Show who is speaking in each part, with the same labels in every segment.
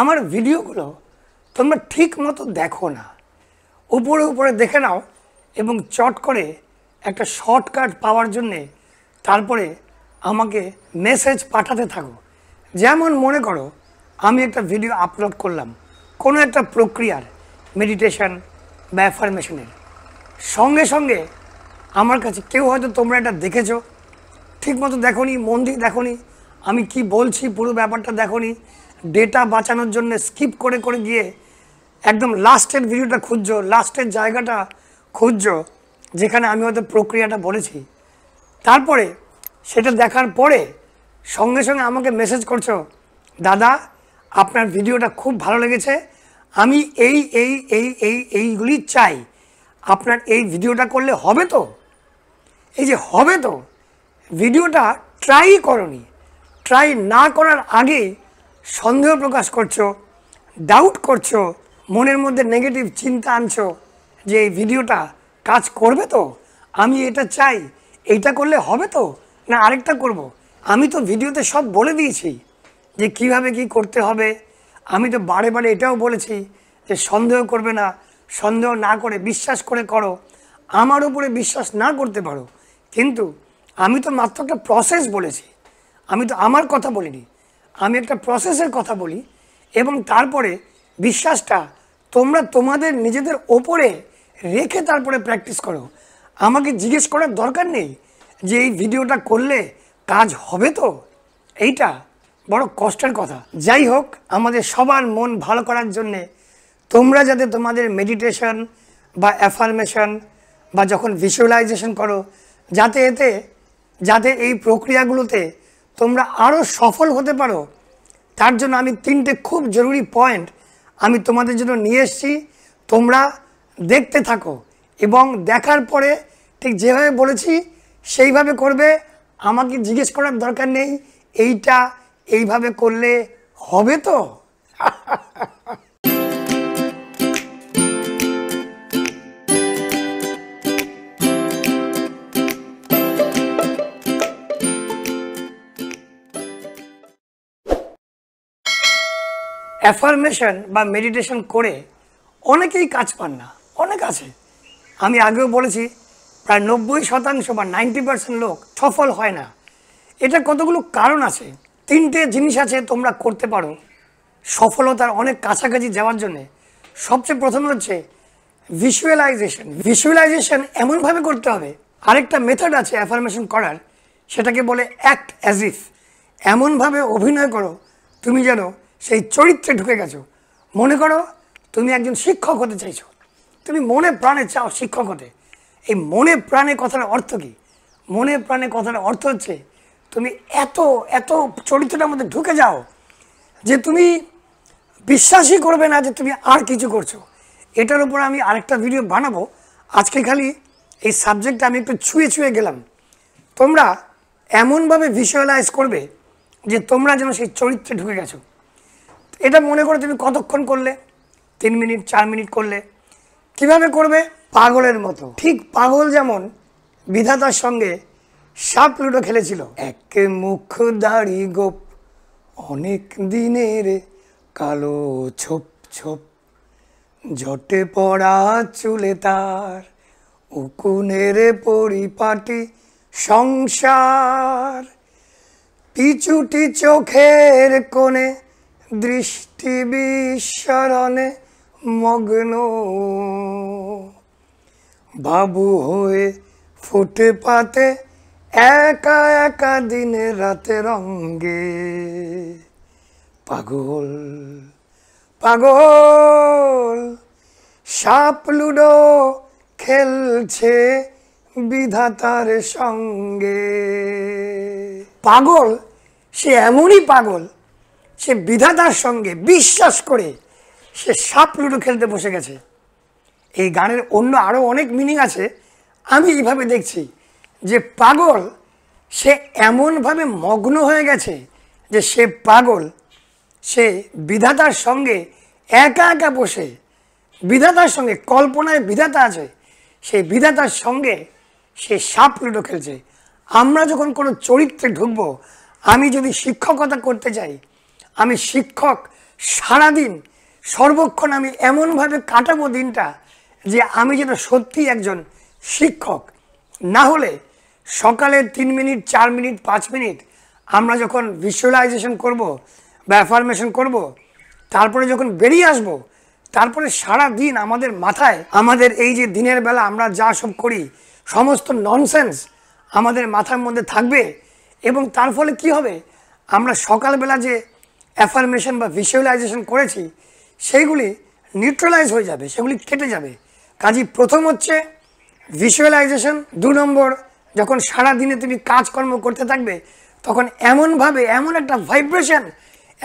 Speaker 1: আমার ভিডিওগুলো তোমরা ঠিক মতো দেখো না উপরে উপরে দেখে নাও এবং চট করে একটা শর্টকাট পাওয়ার জন্যে তারপরে আমাকে মেসেজ পাঠাতে থাকো যেমন মনে করো আমি একটা ভিডিও আপলোড করলাম কোনো একটা প্রক্রিয়ার মেডিটেশান বা অ্যাফার্মেশনের সঙ্গে সঙ্গে আমার কাছে কেউ হয়তো তোমরা এটা দেখেছো ঠিক মতো দেখো নি মন্দির দেখো দেখো আমি কি বলছি পুরো ব্যাপারটা দেখো ডেটা বাঁচানোর জন্য স্কিপ করে করে গিয়ে একদম লাস্টের ভিডিওটা খুঁজছো লাস্টের জায়গাটা খুঁজছো যেখানে আমি হয়তো প্রক্রিয়াটা বলেছি তারপরে সেটা দেখার পরে সঙ্গে সঙ্গে আমাকে মেসেজ করছো দাদা আপনার ভিডিওটা খুব ভালো লেগেছে আমি এই এই এই এই এইগুলি চাই আপনার এই ভিডিওটা করলে হবে তো এই যে হবে তো ভিডিওটা ট্রাই করনি ট্রাই না করার আগে সন্দেহ প্রকাশ করছো ডাউট করছো মনের মধ্যে নেগেটিভ চিন্তা আনছো যে এই ভিডিওটা কাজ করবে তো আমি এটা চাই এইটা করলে হবে তো না আরেকটা করব। আমি তো ভিডিওতে সব বলে দিয়েছি যে কিভাবে কি করতে হবে আমি তো বারে বারে এটাও বলেছি যে সন্দেহ করবে না সন্দেহ না করে বিশ্বাস করে করো আমার উপরে বিশ্বাস না করতে পারো কিন্তু আমি তো মাত্র একটা প্রসেস বলেছি আমি তো আমার কথা বলিনি আমি একটা প্রসেসের কথা বলি এবং তারপরে বিশ্বাসটা তোমরা তোমাদের নিজেদের ওপরে রেখে তারপরে প্র্যাকটিস করো আমাকে জিজ্ঞেস করার দরকার নেই যে এই ভিডিওটা করলে কাজ হবে তো এইটা বড় কষ্টের কথা যাই হোক আমাদের সবার মন ভালো করার জন্যে তোমরা যাতে তোমাদের মেডিটেশন বা অ্যাফার্মেশন বা যখন ভিজুয়ালাইজেশন করো যাতে এতে যাতে এই প্রক্রিয়াগুলোতে তোমরা আরও সফল হতে পারো তার জন্য আমি তিনটে খুব জরুরি পয়েন্ট আমি তোমাদের জন্য নিয়ে এসেছি তোমরা দেখতে থাকো এবং দেখার পরে ঠিক যেভাবে বলেছি সেইভাবে করবে আমাকে জিজ্ঞেস করার দরকার নেই এইটা এইভাবে করলে হবে তো অ্যাফার্মেশন বা মেডিটেশন করে অনেকেই কাজ পান না অনেক আছে আমি আগেও বলেছি প্রায় নব্বই শতাংশ বা নাইনটি পার্সেন্ট লোক সফল হয় না এটা কতগুলো কারণ আছে তিনটে জিনিস আছে তোমরা করতে পারো সফলতার অনেক কাছাকাছি যাওয়ার জন্যে সবচেয়ে প্রথম হচ্ছে ভিজুয়ালাইজেশন ভিজুয়ালাইজেশন এমনভাবে করতে হবে আরেকটা মেথড আছে অ্যাফার্মেশন করার সেটাকে বলে অ্যাক্ট অ্যাজ ইফ এমনভাবে অভিনয় করো তুমি যেন সেই চরিত্রে ঢুকে গেছো মনে করো তুমি একজন শিক্ষক হতে চাইছো তুমি মনে প্রাণে চাও শিক্ষক হতে এই মনে প্রাণে কথার অর্থ কী মনে প্রাণে কথার অর্থ হচ্ছে তুমি এত এত চরিত্রটার মধ্যে ঢুকে যাও যে তুমি বিশ্বাসই করবে না যে তুমি আর কিছু করছো এটার উপর আমি আরেকটা ভিডিও বানাবো আজকে খালি এই সাবজেক্টটা আমি একটু ছুঁয়ে ছুঁয়ে গেলাম তোমরা এমনভাবে ভিজুয়ালাইজ করবে যে তোমরা যেন সেই চরিত্রে ঢুকে গেছো এটা মনে করে তুমি কতক্ষণ করলে তিন মিনিট চার মিনিট করলে কিভাবে করবে পাগলের মতো ঠিক পাগল যেমন বিধাতার সঙ্গে সাপ লুডো খেলেছিল এক মুখ দাড়ি গোপ অনেক দিনের কালো ছোপ ছোপ জটে পড়া চুলে তার উকুনের পরিপাটি সংসার পিচুটি চোখের কোণে দৃষ্টি বিস্মরণে মগ্ন বাবু হয়ে ফুটে পাতে একা একা দিনে রাতে রঙ্গে পাগল পাগল সাপ লুডো খেলছে বিধাতার সঙ্গে পাগল সে এমনই পাগল সে বিধাতার সঙ্গে বিশ্বাস করে সে সাপ লুডো খেলতে বসে গেছে এই গানের অন্য আরও অনেক মিনিং আছে আমি এইভাবে দেখছি যে পাগল সে এমনভাবে মগ্ন হয়ে গেছে যে সে পাগল সে বিধাতার সঙ্গে একা একা বসে বিধাতার সঙ্গে কল্পনায় বিধাতা আছে সেই বিধাতার সঙ্গে সে সাপ লুডো খেলছে আমরা যখন কোনো চরিত্রে ঢুকবো আমি যদি শিক্ষকতা করতে চাই আমি শিক্ষক সারাদিন সর্বক্ষণ আমি এমনভাবে কাটাবো দিনটা যে আমি যেন সত্যি একজন শিক্ষক না হলে সকালে তিন মিনিট চার মিনিট পাঁচ মিনিট আমরা যখন ভিজুয়ালাইজেশন করব বা অ্যাফার্মেশন করব তারপরে যখন বেরিয়ে আসব তারপরে সারা দিন আমাদের মাথায় আমাদের এই যে দিনের বেলা আমরা যা সব করি সমস্ত ননসেন্স আমাদের মাথার মধ্যে থাকবে এবং তার ফলে কি হবে আমরা সকালবেলা যে অ্যাফার্মেশন বা ভিজুয়ালাইজেশন করেছি সেইগুলি নিউট্রালাইজ হয়ে যাবে সেগুলি কেটে যাবে কাজী প্রথম হচ্ছে ভিজুয়ালাইজেশন দু নম্বর যখন সারা দিনে তুমি কাজকর্ম করতে থাকবে তখন এমনভাবে এমন একটা ভাইব্রেশন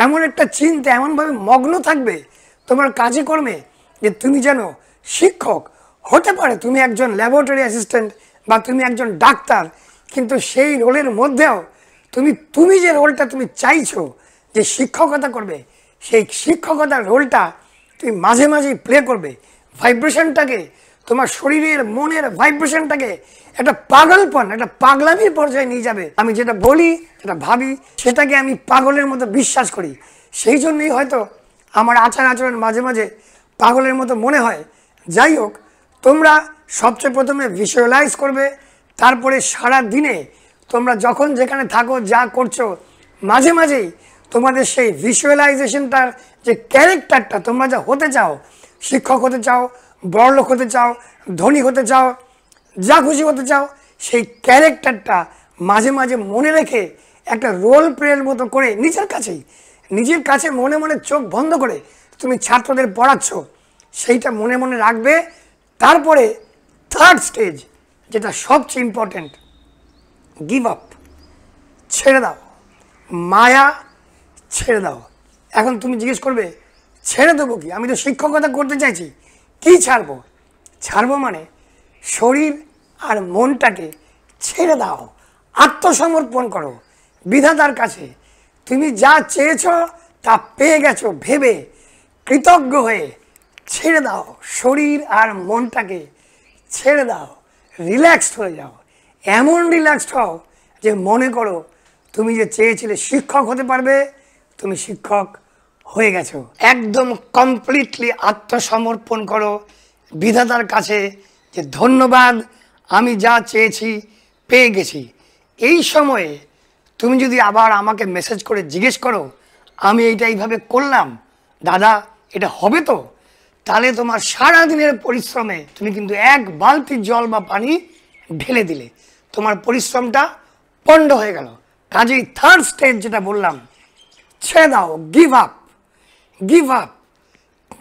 Speaker 1: এমন একটা চিন্তা এমনভাবে মগ্ন থাকবে তোমার কাজে কর্মে যে তুমি যেন শিক্ষক হতে পারে তুমি একজন ল্যাবরেটরি অ্যাসিস্ট্যান্ট বা তুমি একজন ডাক্তার কিন্তু সেই রোলের মধ্যেও তুমি তুমি যে রোলটা তুমি চাইছো যে শিক্ষকতা করবে সেই শিক্ষকতার রোলটা তুমি মাঝে মাঝেই প্লে করবে ভাইব্রেশনটাকে তোমার শরীরের মনের ভাইব্রেশনটাকে একটা পাগলপন একটা পাগলামির পর্যায়ে নিয়ে যাবে আমি যেটা বলি যেটা ভাবি সেটাকে আমি পাগলের মতো বিশ্বাস করি সেই জন্যই হয়তো আমার আচার আচরণ মাঝে মাঝে পাগলের মতো মনে হয় যাই হোক তোমরা সবচেয়ে প্রথমে ভিজুয়ালাইজ করবে তারপরে সারা দিনে তোমরা যখন যেখানে থাকো যা করছো মাঝে মাঝেই তোমাদের সেই ভিজুয়ালাইজেশনটার যে ক্যারেক্টারটা তোমরা যা হতে চাও শিক্ষক হতে চাও বড়লোক হতে চাও ধনী হতে চাও যা খুশি হতে চাও সেই ক্যারেক্টারটা মাঝে মাঝে মনে রেখে একটা রোল প্লের মতো করে নিজের কাছেই নিজের কাছে মনে মনে চোখ বন্ধ করে তুমি ছাত্রদের পড়াচ্ছ সেইটা মনে মনে রাখবে তারপরে থার্ড স্টেজ যেটা সবচেয়ে ইম্পর্ট্যান্ট গিভ আপ ছেড়ে দাও মায়া ছেড়ে দাও এখন তুমি জিজ্ঞেস করবে ছেড়ে দেবো কি আমি তো শিক্ষকতা করতে চাইছি কি ছাড়বো ছাড়বো মানে শরীর আর মনটাকে ছেড়ে দাও আত্মসমর্পণ করো বিধাতার কাছে তুমি যা চেয়েছ তা পেয়ে গেছো ভেবে কৃতজ্ঞ হয়ে ছেড়ে দাও শরীর আর মনটাকে ছেড়ে দাও রিল্যাক্সড হয়ে যাও এমন রিল্যাক্সড হও যে মনে করো তুমি যে চেয়েছিলে শিক্ষক হতে পারবে তুমি শিক্ষক হয়ে গেছো একদম কমপ্লিটলি আত্মসমর্পণ করো বিধাতার কাছে যে ধন্যবাদ আমি যা চেয়েছি পেয়ে গেছি এই সময়ে তুমি যদি আবার আমাকে মেসেজ করে জিজ্ঞেস করো আমি এইটা এইভাবে করলাম দাদা এটা হবে তো তাহলে তোমার সারা দিনের পরিশ্রমে তুমি কিন্তু এক বালতি জল বা পানি ঢেলে দিলে তোমার পরিশ্রমটা পণ্ড হয়ে গেল কাজেই থার্ড স্টেজ যেটা বললাম ছেড়ে দাও গিভ আপ গিভ আপ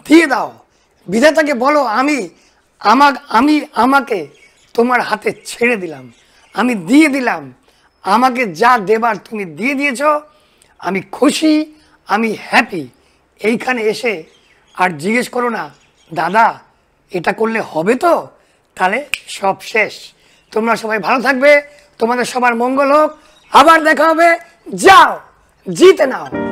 Speaker 1: দিয়ে দাও বিধাতাকে বলো আমি আমাক আমি আমাকে তোমার হাতে ছেড়ে দিলাম আমি দিয়ে দিলাম আমাকে যা দেবার তুমি দিয়ে দিয়েছ আমি খুশি আমি হ্যাপি এইখানে এসে আর জিজ্ঞেস করো না দাদা এটা করলে হবে তো তাহলে সব শেষ তোমরা সবাই ভালো থাকবে তোমাদের সবার মঙ্গল হোক আবার দেখা হবে যাও জিতে নাও